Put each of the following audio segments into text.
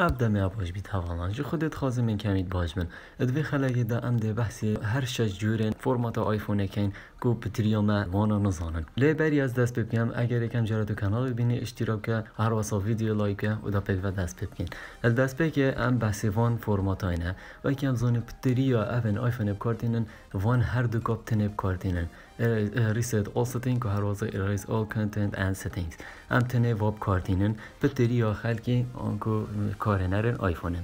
أبدأ مع بی توانان جو خودت خازم من کمید باش من ادوی خلاقی دا ام ده بحثی هر شش جورن فرمات آیفون کن کو پتریا ما وانا نزانن لی بری از دست بپیم. اگر یکم جرا کانال ببینی اشتراک هر واسا ویدیو لایک و دا و دست ببکن ال دست که ام بحثی وان فرمات اینه و اکم زون پتریا اون آیفون بکارتینن وان هر دو کاب تنب کاردینن ریسید آل ستینگ و هر واسا erase آل content and settings ام تنه واب کارتینن بتریو خلقی آنکو کارنر آیفونه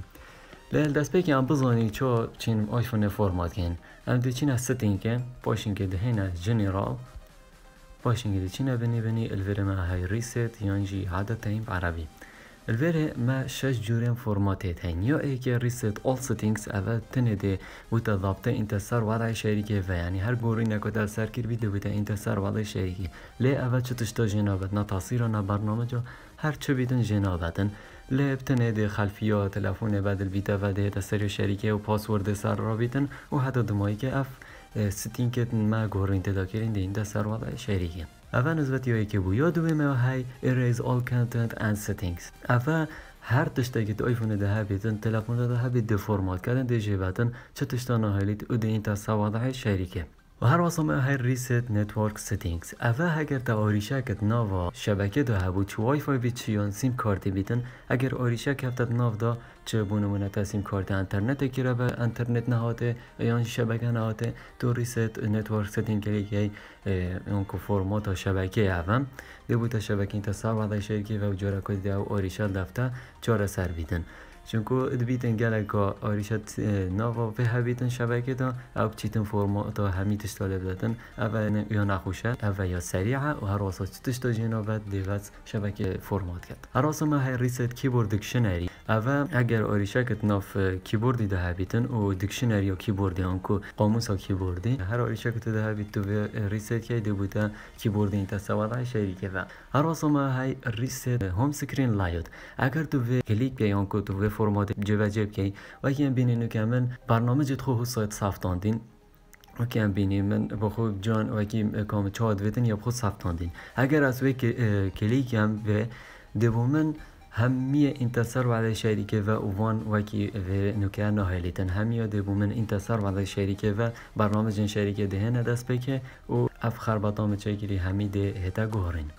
لیل دست هم بزانی چا چین آیفون فرمات کن هم دو چین هسته ستین کن باشین که دهین از جنرال باشین که چین بنی بنی الویره ما های ریسیت یانجی عادتین عربی الویره ما شش جورين فورماتات هن يا ايك ريست اول ده اول تنده دابته انتا سر وضع شریکه و یعنی هر گوری نکو در سر بیده و تا انتا سر وضع شریکه لی اول چتشتا جنابت نا تاثیر نا هر چه بیدن جنابتن دی خلفی خلفية تلفون بدل بیتا و دي تسری شریکه و پاسورد سر را بیتن و حتی دمایی که اف ستین که ما گورین تدا کرین این ده سر وضع شریکه اول نزبت یایی که یاد دوی ما های ایریز آل کنتنت اند ستینگز اول هر تشتی که آیفون ده بیتن تلفون ده بیت ده فرمات کردن ده جیبتن چه تشتان هایلیت او ده این تا سواده شریکه و هر واسه های ریست نتورک سیتینگز اوه اگر تا کت ناو شبکه ده هبو چه وای فای چه چیان سیم کارتی بیتن اگر آریشه کفتت ناو دا چه بونو تا سیم کارت انترنت رو به انترنت نهاته یا شبکه نهاته تو ریست نتورک سیتینگ کلی که اون که فرمات شبکه اول دی تا شبکه تا سر وعده که و جارکات دیو آریشه دفته چاره سر بیتن چونکو دبیتن گلگا آریشت ناوا به هبیتن شبکه دا او چیتن فرماتا همی طالب دادن اول یا نخوشه اول یا سریعه و هر واسه چیتش تا جنابت دیوز شبکه فرمات کرد هر واسه ما هر ریست کیبورد دکشنری اگر اگر آریشکت ناف کیبوردی او و یا کیبوردی آنکو قاموس قاموسا کیبوردی هر هەر ده بیت تو که دەبووتە کیبوردین کیبوردی شەریکەدا هەڕاستمە های ریسیت هم سکرین لایوت اگر تو کلیک پیان کو تو فۆرمات جێبەجێ بکەی بینی بینین وکە من بەرنامەجت خۆ سایت سافتاندین وەکیان بینی من با خود جان وکیم کام چاد ویتن یا خۆ اگر از وی کلیک هم به من همیه انتصار وعده شریکه و اوان وکی و نکه تن همیه ده انتصار من انتصار وعده شریکه و برنامه جن شریکه دهن دست بکه و اف خربطامه چگیری همی ده هتا گورین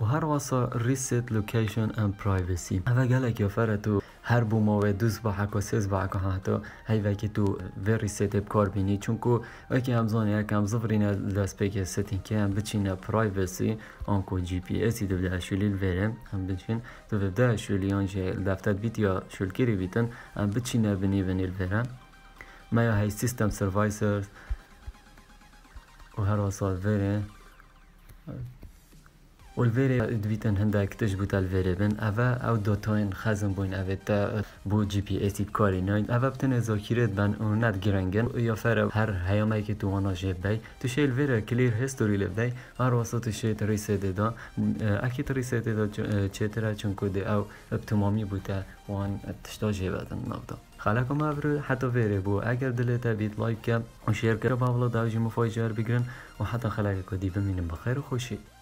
و هر واسه ریسیت لوکیشن ام پرایوسی اوه گله یا تو هر ما و دوز با حکا سیز با حکا هاتو هی وکی تو وری بکار بینی چون که وکی هم یک هم زفرین دست پیک ستین که هم بچین پرایویسی آنکو جی پی ایسی دو بده شلیل ویره هم بچین دو بده شلی آنجه دفتت بیت یا شلکیری بیتن هم بچین بینی بینیل ویره ما یا هی سیستم سروایسرز و هر وصال ویره والفيري دويتن هندك تجبو تال الفيري بن أفا أو دوتوين خازن بوين أفتا بو جي بي اسي بكاري نوين أفا بتن زاكيرت بن ونات جرنجن فر هر هيامي كي تو وانا جيب تو تشي الفيري كلير هيستوري لبداي هر وسط شي تريسيد دا أكيد تريسيد دا تشترا چونكو دي أو بتمامي بوتا وان تشتا جيبتن نبدا خلاكم أبرو حتى فيري بو اگر دلتا بيت لايك وشير كرب أولا داوجي مفاجأة بقرن وحتى خلاكم دي بمين بخير وخوشي